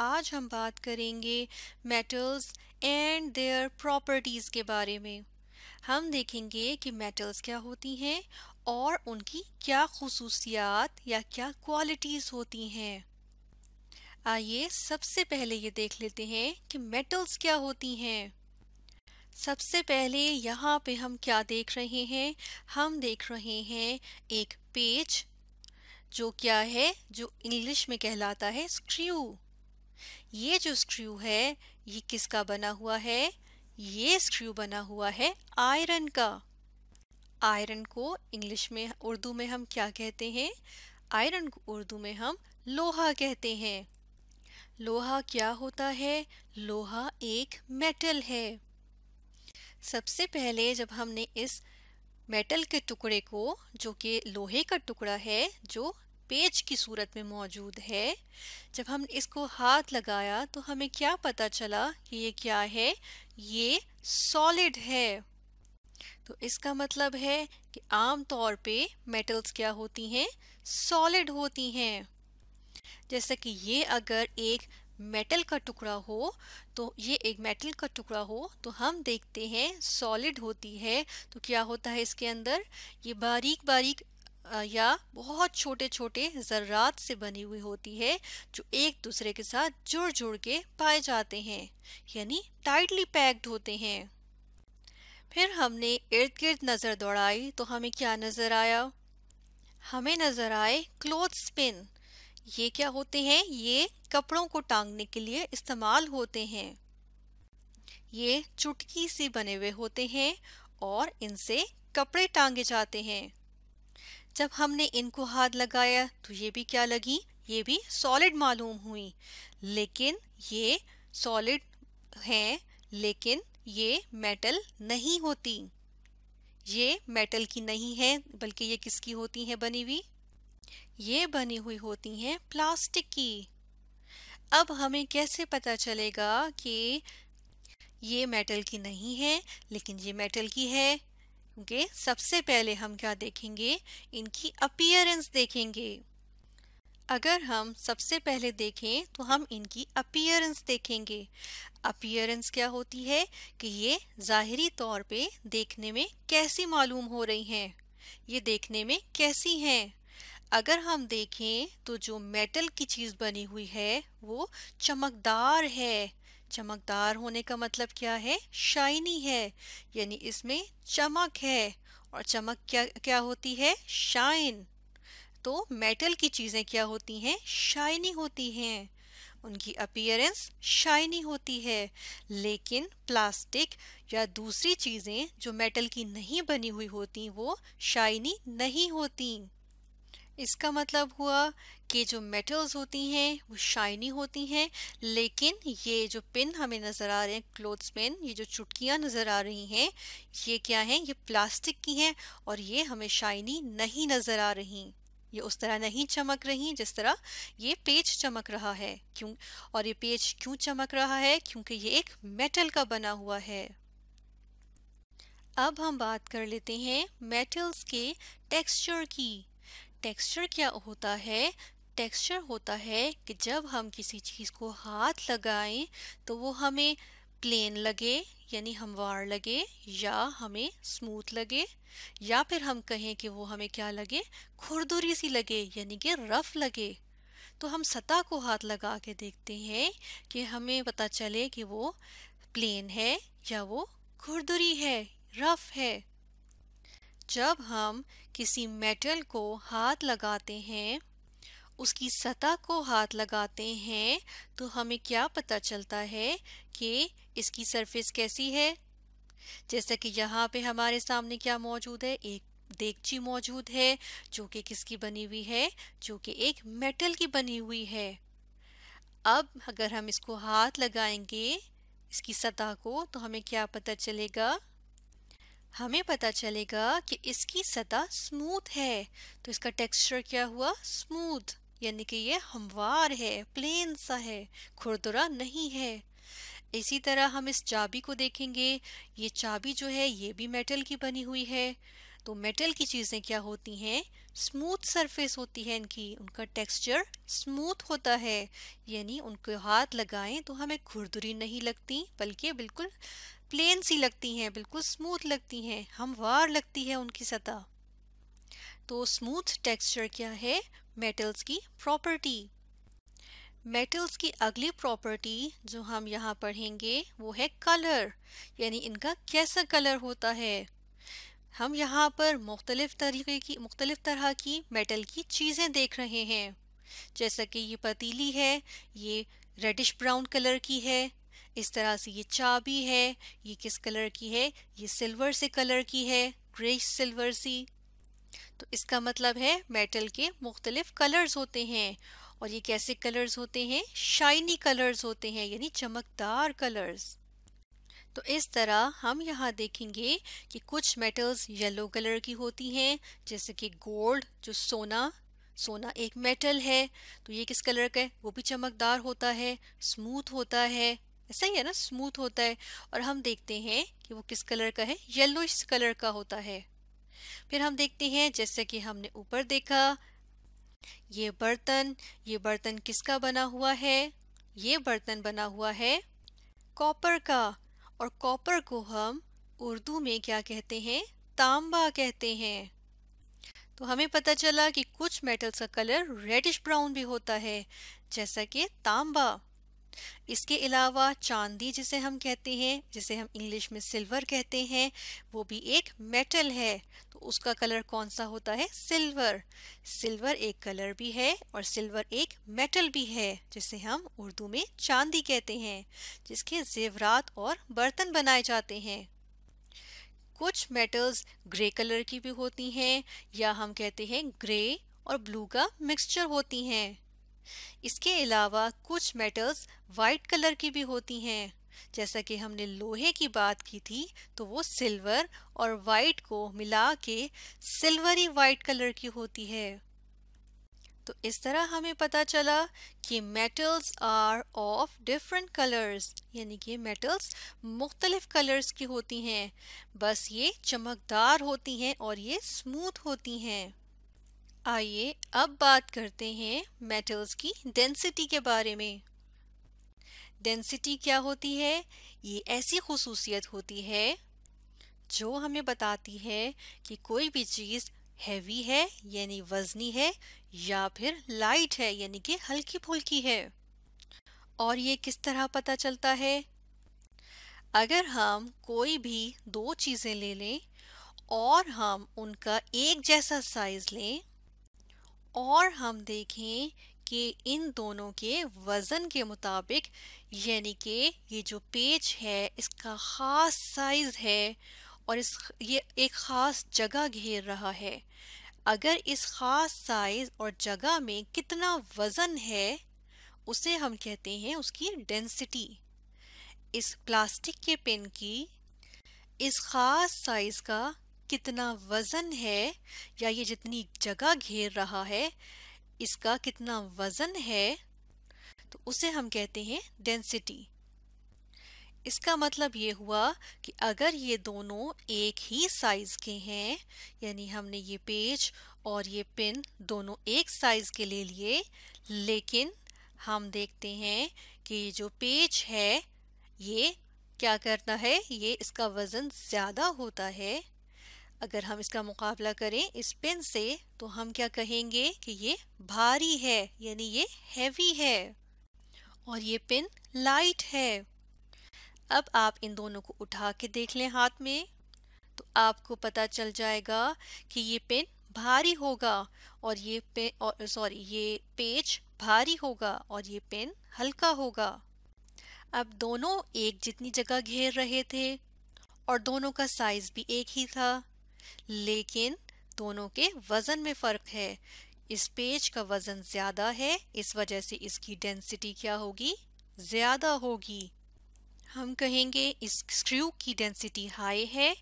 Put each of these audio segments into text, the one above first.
आज हम बात करेंगे मेटल्स एंड देयर प्रॉपर्टीज़ के बारे में हम देखेंगे कि मेटल्स क्या होती हैं और उनकी क्या खसूसियात या क्या क्वालिटीज़ होती हैं आइए सबसे पहले ये देख लेते हैं कि मेटल्स क्या होती हैं सबसे पहले यहाँ पे हम क्या देख रहे हैं हम देख रहे हैं एक पेज जो क्या है जो इंग्लिश में कहलाता है स्क्रू ये जो स्क्रू है ये किसका बना हुआ है ये स्क्रू बना हुआ है आयरन का आयरन को इंग्लिश में उर्दू में हम क्या कहते हैं आयरन को उर्दू में हम लोहा कहते हैं लोहा क्या होता है लोहा एक मेटल है सबसे पहले जब हमने इस मेटल के टुकड़े को जो कि लोहे का टुकड़ा है जो पेज की सूरत में मौजूद है जब हम इसको हाथ लगाया तो हमें क्या पता चला कि ये क्या है ये सॉलिड है तो इसका मतलब है कि आम तौर पे मेटल्स क्या होती हैं सॉलिड होती हैं जैसा कि ये अगर एक मेटल का टुकड़ा हो तो ये एक मेटल का टुकड़ा हो तो हम देखते हैं सॉलिड होती है तो क्या होता है इसके अंदर ये बारीक बारीक या बहुत छोटे छोटे ज़र्रात से बनी हुई होती है जो एक दूसरे के साथ जुड़ जुड़ के पाए जाते हैं यानी टाइटली पैक्ड होते हैं फिर हमने इर्द गिर्द नज़र दौड़ाई तो हमें क्या नज़र आया हमें नज़र आए क्लोथ स्पिन ये क्या होते हैं ये कपड़ों को टांगने के लिए इस्तेमाल होते हैं ये चुटकी से बने हुए होते हैं और इनसे कपड़े टांगे जाते हैं जब हमने इनको हाथ लगाया तो ये भी क्या लगी ये भी सॉलिड मालूम हुई लेकिन ये सॉलिड हैं लेकिन ये मेटल नहीं होती ये मेटल की नहीं है बल्कि ये किसकी होती हैं बनी हुई ये बनी हुई होती हैं प्लास्टिक की अब हमें कैसे पता चलेगा कि ये मेटल की नहीं है लेकिन ये मेटल की है ओके सबसे पहले हम क्या देखेंगे इनकी अपियरेंस देखेंगे अगर हम सबसे पहले देखें तो हम इनकी अपियरेंस देखेंगे अपियरेंस क्या होती है कि ये ज़ाहरी तौर पे देखने में कैसी मालूम हो रही हैं ये देखने में कैसी हैं अगर हम देखें तो जो मेटल की चीज़ बनी हुई है वो चमकदार है चमकदार होने का मतलब क्या है शाइनी है यानी इसमें चमक है और चमक क्या क्या होती है शाइन तो मेटल की चीज़ें क्या होती हैं शाइनी होती हैं उनकी अपीयरेंस शाइनी होती है लेकिन प्लास्टिक या दूसरी चीज़ें जो मेटल की नहीं बनी हुई होती वो शाइनी नहीं होती इसका मतलब हुआ कि जो मेटल्स होती हैं वो शाइनी होती हैं लेकिन ये जो पिन हमें नज़र आ रहे हैं क्लोथ्स पिन ये जो चुटकियाँ नज़र आ रही हैं ये क्या हैं ये प्लास्टिक की हैं और ये हमें शाइनी नहीं नज़र आ रही ये उस तरह नहीं चमक रही जिस तरह ये पेज चमक रहा है क्यों और ये पेज क्यों चमक रहा है क्योंकि ये एक मेटल का बना हुआ है अब हम बात कर लेते हैं मेटल्स के टेक्सचर की टेक्सचर क्या होता है टेक्सचर होता है कि जब हम किसी चीज़ को हाथ लगाएं तो वो हमें प्लेन लगे यानी हमवार लगे या हमें स्मूथ लगे या फिर हम कहें कि वो हमें क्या लगे खुरदुरी सी लगे यानी कि रफ लगे तो हम सतह को हाथ लगा के देखते हैं कि हमें पता चले कि वो प्लेन है या वो खुरदुरी है रफ है जब हम किसी मेटल को हाथ लगाते हैं उसकी सतह को हाथ लगाते हैं तो हमें क्या पता चलता है कि इसकी सरफेस कैसी है जैसा कि यहाँ पे हमारे सामने क्या मौजूद है एक देगची मौजूद है जो कि किसकी बनी हुई है जो कि एक मेटल की बनी हुई है अब अगर हम इसको हाथ लगाएंगे इसकी सतह को तो हमें क्या पता चलेगा हमें पता चलेगा कि इसकी सतह स्मूथ है तो इसका टेक्सचर क्या हुआ स्मूथ यानी कि ये हमवार है प्लेन सा है खुरदुरा नहीं है इसी तरह हम इस चाबी को देखेंगे ये चाबी जो है ये भी मेटल की बनी हुई है तो मेटल की चीज़ें क्या होती हैं स्मूथ सरफेस होती है इनकी उनका टेक्सचर स्मूथ होता है यानी उनको हाथ लगाएं तो हमें खुरदुरी नहीं लगती बल्कि बिल्कुल प्लेन सी लगती हैं बिल्कुल स्मूथ लगती हैं हमवार लगती है उनकी सतह तो स्मूथ टेक्सचर क्या है मेटल्स की प्रॉपर्टी मेटल्स की अगली प्रॉपर्टी जो हम यहाँ पढ़ेंगे वो है कलर यानी इनका कैसा कलर होता है हम यहाँ पर मुख्तलिफ तरीके की मुख्तलिफ तरह की मेटल की चीज़ें देख रहे हैं जैसा कि ये पतीली है ये रेडिश ब्राउन कलर की है इस तरह से ये चाबी है ये किस कलर की है ये सिल्वर से कलर की है ग्रे सिल्वर सी तो इसका मतलब है मेटल के मुख्तलिफ कलर्स होते हैं और ये कैसे कलर्स होते हैं शाइनी कलर्स होते हैं यानी चमकदार कलर्स तो इस तरह हम यहाँ देखेंगे कि कुछ मेटल्स येलो कलर की होती हैं जैसे कि गोल्ड जो सोना सोना एक मेटल है तो ये किस कलर का है वो भी चमकदार होता है स्मूथ होता है ऐसा ही है ना स्मूथ होता है और हम देखते हैं कि वो किस कलर का है येलोइश कलर का होता है फिर हम देखते हैं जैसे कि हमने ऊपर देखा ये बर्तन ये बर्तन किसका बना हुआ है ये बर्तन बना हुआ है कॉपर का और कॉपर को हम उर्दू में क्या कहते हैं तांबा कहते हैं तो हमें पता चला कि कुछ मेटल्स का कलर रेडिश ब्राउन भी होता है जैसा कि तांबा इसके अलावा चांदी जिसे हम कहते हैं जिसे हम इंग्लिश में सिल्वर कहते हैं वो भी एक मेटल है तो उसका कलर कौन सा होता है सिल्वर सिल्वर एक कलर भी है और सिल्वर एक मेटल भी है जिसे हम उर्दू में चांदी कहते हैं जिसके जेवरात और बर्तन बनाए जाते हैं कुछ मेटल्स ग्रे कलर की भी होती हैं या हम कहते हैं ग्रे और ब्लू का मिक्सचर होती हैं इसके अलावा कुछ मेटल्स वाइट कलर की भी होती हैं जैसा कि हमने लोहे की बात की थी तो वो सिल्वर और वाइट को मिला के सिल्वरी वाइट कलर की होती है तो इस तरह हमें पता चला कि metals are of different colours यानी कि मेटल्स मुख्तलिफ कलर्स की होती हैं बस ये चमकदार होती हैं और ये स्मूथ होती हैं आइए अब बात करते हैं मेटल्स की डेंसिटी के बारे में डेंसिटी क्या होती है ये ऐसी खसूसियत होती है जो हमें बताती है कि कोई भी चीज़ हैवी है यानी वजनी है या फिर लाइट है यानी कि हल्की फुल्की है और ये किस तरह पता चलता है अगर हम कोई भी दो चीज़ें ले लें और हम उनका एक जैसा साइज़ लें और हम देखें कि इन दोनों के वज़न के मुताबिक यानी कि ये जो पेज है इसका ख़ास साइज़ है और इस ये एक ख़ास जगह घेर रहा है अगर इस ख़ास साइज़ और जगह में कितना वज़न है उसे हम कहते हैं उसकी डेंसिटी इस प्लास्टिक के पेन की इस ख़ास साइज़ का कितना वज़न है या ये जितनी जगह घेर रहा है इसका कितना वज़न है तो उसे हम कहते हैं डेंसिटी इसका मतलब ये हुआ कि अगर ये दोनों एक ही साइज़ के हैं यानी हमने ये पेज और ये पिन दोनों एक साइज़ के ले लिए लेकिन हम देखते हैं कि ये जो पेज है ये क्या करता है ये इसका वज़न ज़्यादा होता है अगर हम इसका मुकाबला करें इस पेन से तो हम क्या कहेंगे कि ये भारी है यानी ये हैवी है और ये पेन लाइट है अब आप इन दोनों को उठा के देख लें हाथ में तो आपको पता चल जाएगा कि ये पेन भारी होगा और ये पे और सॉरी ये पेज भारी होगा और ये पेन हल्का होगा अब दोनों एक जितनी जगह घेर रहे थे और दोनों का साइज भी एक ही था लेकिन दोनों के वजन में फर्क है इस पेज का वजन ज्यादा है इस वजह से इसकी डेंसिटी क्या होगी ज्यादा होगी हम कहेंगे इस स्क्रू की डेंसिटी हाई है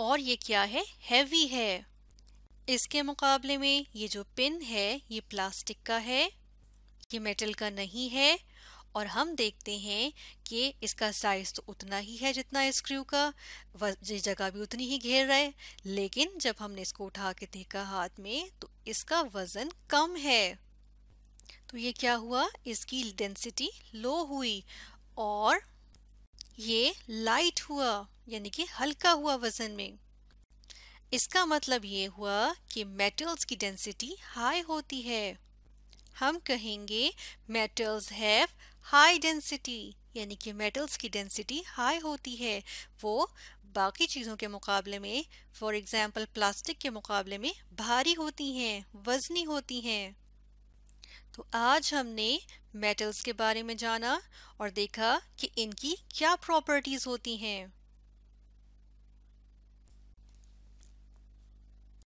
और ये क्या है हैवी है इसके मुकाबले में ये जो पिन है ये प्लास्टिक का है ये मेटल का नहीं है और हम देखते हैं कि इसका साइज तो उतना ही है जितना स्क्रू का जगह भी उतनी ही घेर रहा है लेकिन जब हमने इसको उठा के देखा हाथ में तो इसका वजन कम है तो ये क्या हुआ इसकी डेंसिटी लो हुई और ये लाइट हुआ यानी कि हल्का हुआ वजन में इसका मतलब ये हुआ कि मेटल्स की डेंसिटी हाई होती है हम कहेंगे मेटल्स हैव हाई डेंसिटी यानी कि मेटल्स की डेंसिटी हाई होती है वो बाकी चीज़ों के मुकाबले में फॉर एग्ज़ाम्पल प्लास्टिक के मुकाबले में भारी होती हैं वजनी होती हैं तो आज हमने मेटल्स के बारे में जाना और देखा कि इनकी क्या प्रॉपर्टीज़ होती हैं